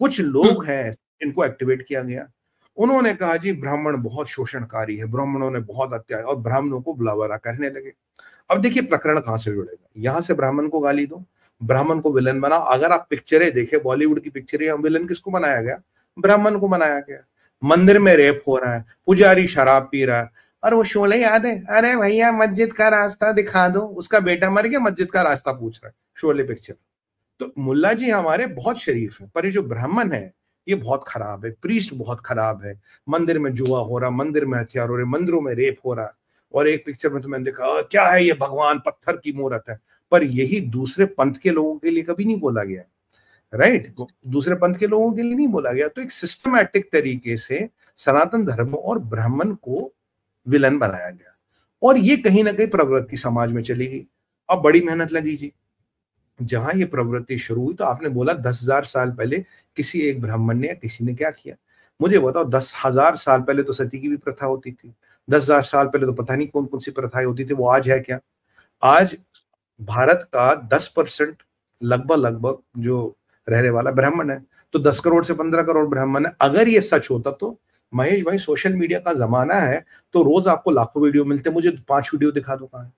कुछ लोग हम्म। हैं जिनको एक्टिवेट किया गया उन्होंने कहा जी ब्राह्मण बहुत शोषणकारी है ब्राह्मणों ने बहुत अत्याचार और ब्राह्मणों को बुलावरा करने लगे अब देखिए प्रकरण कहां से जुड़ेगा यहां से ब्राह्मण को गाली दो ब्राह्मण को विलन बना अगर आप पिक्चरें देखे बॉलीवुड की पिक्चरें विलन किसको बनाया गया ब्राह्मण को बनाया गया मंदिर में रेप हो रहा है पुजारी शराब पी रहा है और वो शोले याद है अरे भैया मस्जिद का रास्ता दिखा दो उसका बेटा मर गया मस्जिद का रास्ता पूछ रहा है शोले पिक्चर तो मुल्ला जी हमारे बहुत शरीफ हैं पर ये जो ब्राह्मण है ये बहुत खराब है प्रीस्ट बहुत खराब है मंदिर में जुआ हो रहा मंदिर में हथियार हो रहे मंदिरों में रेप हो रहा और एक पिक्चर में तो मैंने देखा क्या है ये भगवान पत्थर की मूर्त है पर यही दूसरे पंथ के लोगों के लिए कभी नहीं बोला गया राइट right? दूसरे पंथ के लोगों के लिए नहीं बोला गया तो एक सिस्टमैटिक तरीके से सनातन धर्म और ब्राह्मण को विलन बनाया गया और ये कहीं ना कहीं प्रवृत्ति समाज में चली गई अब बड़ी मेहनत लगी जी जहां ये प्रवृत्ति शुरू हुई तो आपने बोला दस हजार साल पहले किसी एक ब्राह्मण ने या किसी ने क्या किया मुझे बताओ दस हजार साल पहले तो सती की भी प्रथा होती थी दस हजार साल पहले तो पता नहीं कौन कौन सी प्रथाएं होती थी वो आज है क्या आज भारत का दस परसेंट लगभग लगभग जो रहने वाला ब्राह्मण है तो दस करोड़ से पंद्रह करोड़ ब्राह्मण है अगर ये सच होता तो महेश भाई सोशल मीडिया का जमाना है तो रोज आपको लाखों वीडियो मिलते मुझे पांच वीडियो दिखा दो कहा है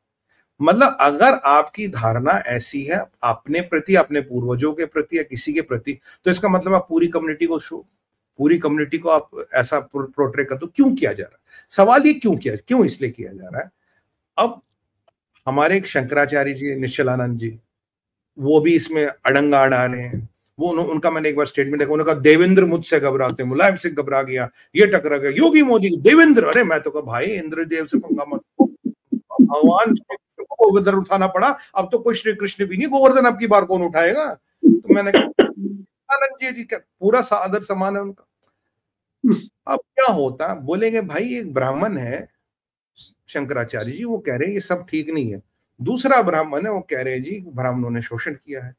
मतलब अगर आपकी धारणा ऐसी है अपने प्रति अपने पूर्वजों के प्रति या किसी के प्रति तो इसका मतलब आप पूरी कम्युनिटी को शो पूरी कम्युनिटी को आप ऐसा प्रोट्रे कर दो तो क्यों किया जा रहा है सवाल ये क्यों किया क्यों इसलिए किया जा रहा है अब हमारे एक शंकराचार्य जी निश्चलानंद जी वो भी इसमें अड़ंग अड़ाने हैं वो उन, उनका मैंने एक बार स्टेटमेंट देखा उन्होंने कहा देवेंद्र मुझसे घबराते मुलायम सिंह घबरा गया ये टकरा गया योगी मोदी देवेंद्र अरे मैं तो कहा भाई इंद्रदेव से पंगा मत भगवान को गोवर्धन उठाना पड़ा अब तो कोई श्री कृष्ण भी नहीं गोवर्धन आपकी बार कौन उठाएगा तो मैंने कहा जी पूरा आदर समान है उनका अब क्या होता बोलेंगे भाई एक ब्राह्मण है शंकराचार्य जी वो कह रहे हैं ये सब ठीक नहीं है दूसरा ब्राह्मण है वो कह रहे हैं जी ब्राह्मणों ने शोषण किया है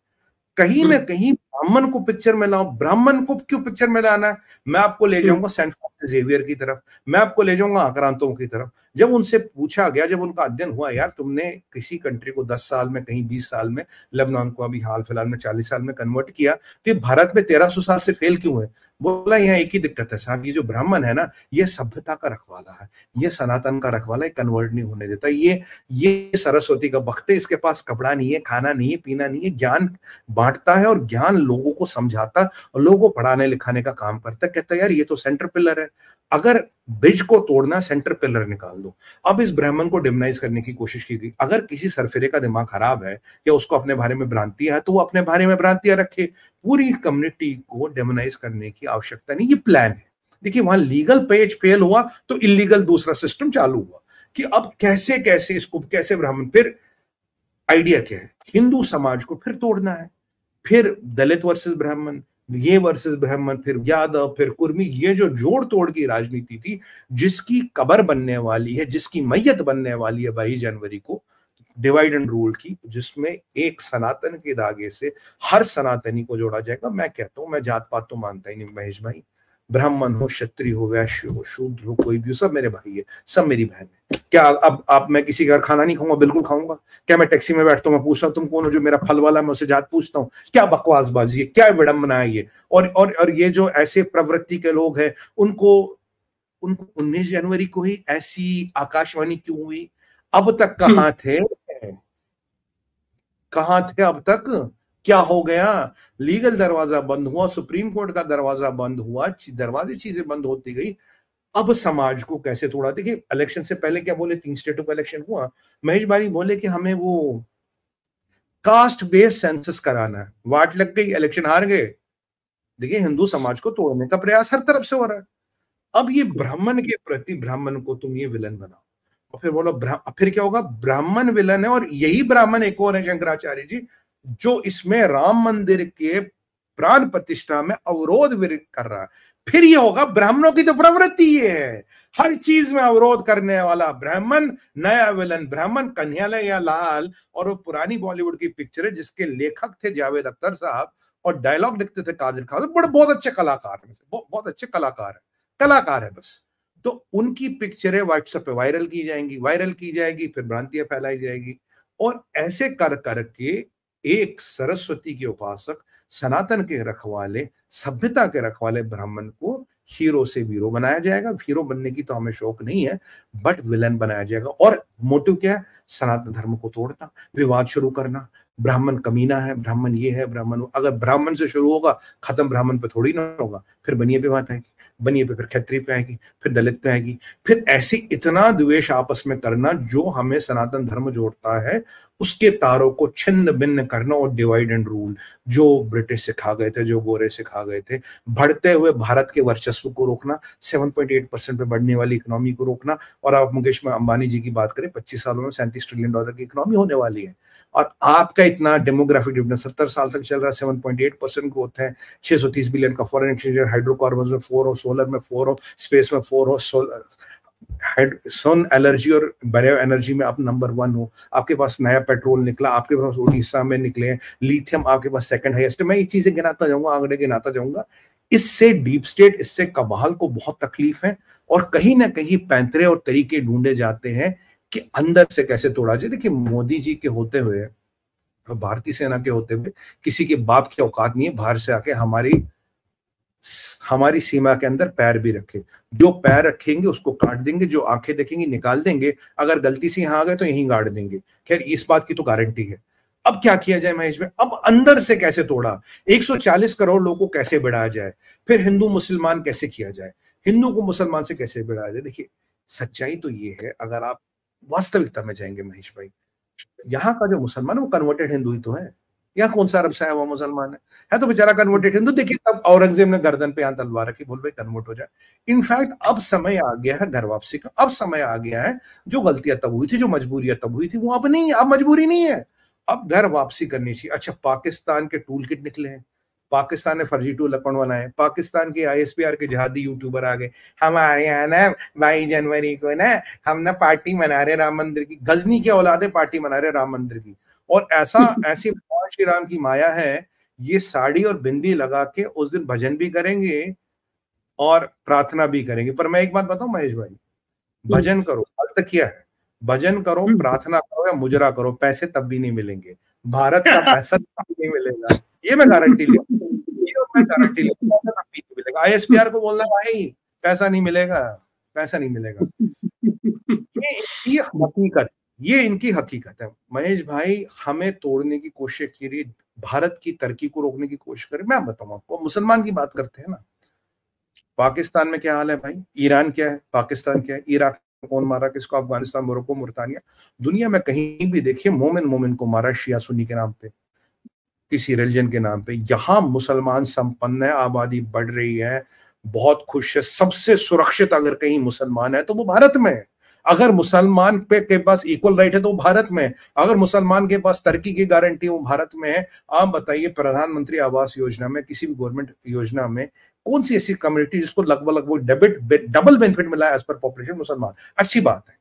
कहीं ना हम्म। कहीं ब्राह्मण को पिक्चर में लाऊं ब्राह्मण को क्यों पिक्चर में लाना है मैं आपको ले जाऊंगा सेंट फ्रांसिस जेवियर की तरफ मैं आपको ले जाऊंगा आक्रांतों की तरफ जब उनसे पूछा गया जब उनका अध्ययन हुआ यार तुमने किसी कंट्री को 10 साल में कहीं 20 साल में लेबनान को अभी हाल फिलहाल में 40 साल में कन्वर्ट किया तो ये भारत में 1300 साल से फेल क्यों है बोला यहाँ एक ही दिक्कत है साहब ये जो ब्राह्मण है ना ये सभ्यता का रखवाला है ये सनातन का रखवाला है कन्वर्ट नहीं होने देता ये ये सरस्वती का वक्त है इसके पास कपड़ा नहीं है खाना नहीं है पीना नहीं है ज्ञान बांटता है और ज्ञान लोगों को समझाता और लोगों को पढ़ाने लिखाने का काम करता कहता यार ये तो सेंटर पिलर है अगर ब्रिज को तोड़ना सेंटर पिलर निकाल दो अब इस ब्राह्मण को डिमनाइज करने की कोशिश की गई अगर किसी सरफेरे का दिमाग खराब है या उसको अपने बारे में भ्रांतियां है तो वो अपने बारे में भ्रांतियां रखे पूरी कम्युनिटी को डेमोनाइज करने की आवश्यकता नहीं ये प्लान है देखिए वहां लीगल पेज फेल हुआ तो इलीगल दूसरा सिस्टम चालू हुआ कि अब कैसे कैसे इसको कैसे ब्राह्मण फिर आइडिया क्या है हिंदू समाज को फिर तोड़ना है फिर दलित वर्सेस ब्राह्मण ये वर्सेस ब्राह्मण फिर यादव फिर कुर्मी ये जो जोड़ तोड़ की राजनीति थी जिसकी कबर बनने वाली है जिसकी मैयत बनने वाली है बाईस जनवरी को डिवाइड एंड रूल की जिसमें एक सनातन के धागे से हर सनातनी को जोड़ा जाएगा मैं कहता हूं मैं जात पात तो मानता ही नहीं महेश भाई ब्राह्मण हो क्षत्रिय हो वैश्य हो शूद्र हो कोई भी हो सब मेरे भाई है सब मेरी बहन है क्या अब आप मैं किसी घर खाना नहीं खाऊंगा बिल्कुल खाऊंगा क्या मैं टैक्सी में बैठता हूँ मैं पूछता हूँ तुम कौन हो जो मेरा फल वाला मैं उसे जात पूछता हूँ क्या बकवासबाजी है क्या विडम्बना है ये और, और और ये जो ऐसे प्रवृत्ति के लोग हैं उनको उनको उन्नीस जनवरी को ही ऐसी आकाशवाणी क्यों हुई अब तक कहा हम्म। थे कहा थे अब तक क्या हो गया लीगल दरवाजा बंद हुआ सुप्रीम कोर्ट का दरवाजा बंद हुआ दरवाजे चीजें बंद होती गई अब समाज को कैसे तोड़ा देखिए इलेक्शन से पहले क्या बोले तीन स्टेटों का इलेक्शन हुआ महेश बारी बोले कि हमें वो कास्ट बेस्ड सेंसस कराना है वाट लग गई इलेक्शन हार गए देखिए हिंदू समाज को तोड़ने का प्रयास हर तरफ से हो रहा है अब ये ब्राह्मण के प्रति ब्राह्मण को तुम ये विलन बनाओ और फिर बोलो फिर क्या होगा ब्राह्मण विलन है और यही ब्राह्मण एक और है शंकराचार्य जी जो इसमें राम मंदिर के प्राण प्रतिष्ठा में अवरोध कर रहा है फिर यह होगा ब्राह्मणों की तो प्रवृत्ति ये है हर चीज में अवरोध करने वाला ब्राह्मण नया विलन ब्राह्मण कन्हैया या लाल और वो पुरानी बॉलीवुड की पिक्चर है जिसके लेखक थे जावेद अख्तर साहब और डायलॉग लिखते थे कादिर खान बड़े बहुत अच्छे कलाकार हैं बहुत बहुत अच्छे कलाकार है कलाकार है बस तो उनकी पिक्चरें व्हाट्सएप पे वायरल की जाएंगी वायरल की जाएगी फिर भ्रांतियां फैलाई जाएगी और ऐसे कर करके एक सरस्वती के उपासक सनातन के रखवाले सभ्यता के रखवाले ब्राह्मण को हीरो से वीरो बनाया जाएगा हीरो बनने की तो हमें शौक नहीं है बट विलन बनाया जाएगा और मोटिव क्या है सनातन धर्म को तोड़ना विवाद शुरू करना ब्राह्मण कमीना है ब्राह्मण ये है ब्राह्मण अगर ब्राह्मण से शुरू होगा खत्म ब्राह्मण पे थोड़ी ना होगा फिर बनिए पे बात आएगी बनिए पे फिर खत्री पे आएगी फिर दलित पे आएगी फिर ऐसी इतना द्वेष आपस में करना जो हमें सनातन धर्म जोड़ता है उसके तारों को छिन्न भिन्न करना और डिवाइड एंड रूल जो ब्रिटिश सिखा गए थे जो गोरे सिखा गए थे बढ़ते हुए भारत के वर्चस्व को रोकना 7.8 परसेंट पर बढ़ने वाली इकोनॉमी को रोकना और आप मुकेश अंबानी जी की बात करें पच्चीस सालों में सैंतीस ट्रिलियन डॉलर की इकोनॉमी होने वाली है और आपका इतना डेमोग्राफिक डिविडन सत्तर साल तक चल रहा है seven point eight percent growth है छह सौ तीस बिलियन का फॉरन एक्सचेंज हाइड्रोकार्बन में फोर हो सोलर में फोर हो स्पेस में फोर हो सोलर हेड सन एलर्जी और बयो एनर्जी में आप नंबर वन हो आपके पास नया पेट्रोल निकला आपके पास उड़ीसा में निकले हैं लिथियम आपके पास सेकंड हाईएस्ट मैं ये चीजें गिनाता जाऊंगा आंकड़े गिनाता जाऊंगा इससे डीप स्टेट इससे कबाल को बहुत तकलीफ है और कहीं ना कहीं पैंतरे और तरीके ढूंढे जाते हैं कि अंदर से कैसे तोड़ा जाए देखिए मोदी जी के होते हुए भारतीय सेना के होते हुए किसी के बाप की औकात नहीं है बाहर से आके हमारी हमारी सीमा के अंदर पैर भी रखे जो पैर रखेंगे उसको काट देंगे जो आंखें देखेंगी निकाल देंगे अगर गलती से यहां आ गए तो यहीं गाड़ देंगे खैर इस बात की तो गारंटी है अब क्या किया जाए महेश में अब अंदर से कैसे तोड़ा 140 करोड़ लोगों को कैसे बढ़ाया जाए फिर हिंदू मुसलमान कैसे किया जाए हिंदू को मुसलमान से कैसे बढ़ाया जाए देखिए सच्चाई तो ये है अगर आप वास्तविकता में जाएंगे महेश भाई यहाँ का जो मुसलमान वो कन्वर्टेड हिंदू ही तो है यहाँ कौन सा अरब साहब वो मुसलमान है है तो बेचारा कन्वर्टेड हिंदू देखिए तब औरंगजेब ने गर्दन पे यहाँ तलवार रखी बोल भाई कन्वर्ट हो जाए इनफैक्ट अब समय आ गया है घर वापसी का अब समय आ गया है जो गलतियां तब हुई थी जो मजबूरियां तब हुई थी वो अब नहीं अब मजबूरी नहीं है अब घर वापसी करनी चाहिए अच्छा पाकिस्तान के टूल किट निकले हैं पाकिस्तान ने फर्जी टूल अकाउंट बनाए पाकिस्तान के आईएसपीआर के जहादी यूट्यूबर आ गए हमारे यहाँ ना बाईस जनवरी को ना हम ना पार्टी मना रहे राम मंदिर की गजनी के औलादे पार्टी मना रहे राम मंदिर की और ऐसा हम्म, हम्म। ऐसी भगवान श्री राम की माया है ये साड़ी और बिंदी लगा के उस दिन भजन भी करेंगे और प्रार्थना भी करेंगे पर मैं एक बात बताऊं महेश भाई हम्म। भजन करो हल क्या है भजन करो प्रार्थना करो या मुजरा करो पैसे तब भी नहीं मिलेंगे भारत का पैसा नहीं मिलेगा ये मैं गारंटी ले ये मैं गारंटी लेता मिलेगा आईएसपीआर को बोलना भाई पैसा नहीं मिलेगा पैसा नहीं मिलेगा ये हकीकत ये इनकी हकीकत है महेश भाई हमें तोड़ने की कोशिश की रही भारत की तरक्की को रोकने की कोशिश करी मैं बताऊं आपको मुसलमान की बात करते हैं ना पाकिस्तान में क्या हाल है भाई ईरान क्या है पाकिस्तान क्या है इराक कौन मारा किसको अफगानिस्तान मोरक्को मुरतानिया दुनिया में कहीं भी देखिए मोमिन मोमिन को मारा शिया सुनी के नाम पे किसी रिलीजन के नाम पे यहाँ मुसलमान संपन्न है आबादी बढ़ रही है बहुत खुश है सबसे सुरक्षित अगर कहीं मुसलमान है तो वो भारत में है अगर मुसलमान पे के पास इक्वल राइट है तो भारत में अगर मुसलमान के पास तरक्की की गारंटी वो भारत में है आप बताइए प्रधानमंत्री आवास योजना में किसी भी गवर्नमेंट योजना में कौन सी ऐसी कम्युनिटी जिसको लगभग लगभग डेबिट डबल बेनिफिट मिला है एज पर पॉपुलेशन मुसलमान अच्छी बात है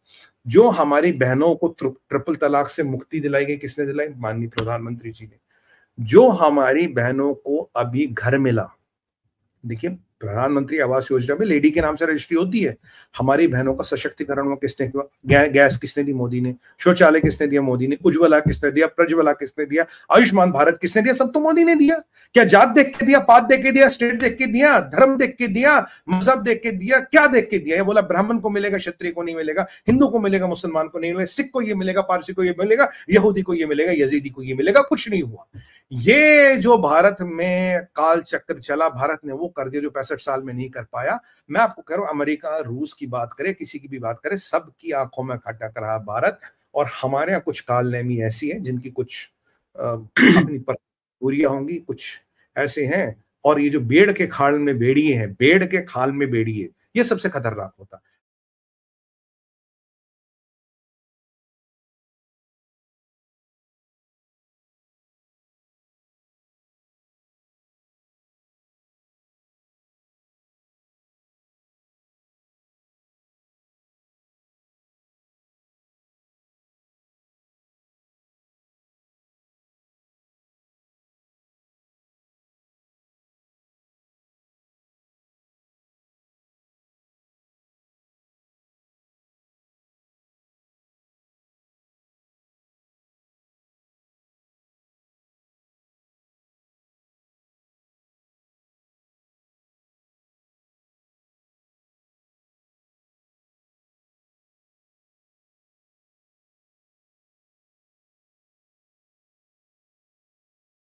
जो हमारी बहनों को ट्रिपल तलाक से मुक्ति दिलाई गई किसने दिलाई माननीय प्रधानमंत्री जी ने जो हमारी बहनों को अभी घर मिला देखिए प्रधानमंत्री आवास योजना में लेडी के नाम से रजिस्ट्री होती है हमारी बहनों का सशक्तिकरण वो किसने गैस किसने दी मोदी ने शौचालय किसने दिया मोदी ने उज्ज्वला किसने दिया प्रज्वला किसने दिया आयुष्मान भारत किसने दिया सब तो मोदी ने दिया क्या जात देख के दिया पात देख के दिया स्टेट देख के दिया धर्म देख के दिया मजहब देख के दिया क्या देख के दिया ये बोला ब्राह्मण को मिलेगा क्षत्रिय को नहीं मिलेगा हिंदू को मिलेगा मुसलमान को नहीं मिलेगा सिख को ये मिलेगा पारसी को ये मिलेगा यहूदी को ये मिलेगा यजीदी को ये मिलेगा कुछ नहीं हुआ ये जो भारत में काल चक्र चला भारत ने वो कर दिया जो पैंसठ साल में नहीं कर पाया मैं आपको कह रहा हूं अमेरिका रूस की बात करे किसी की भी बात करे सबकी आंखों में खटक रहा भारत और हमारे यहाँ कुछ कालनेमी ऐसी हैं जिनकी कुछ अपनी पूरियां होंगी कुछ ऐसे हैं और ये जो बेड़ के खाल में बेड़िए हैं बेड़ के खाल में बेड़िए ये सबसे खतरनाक होता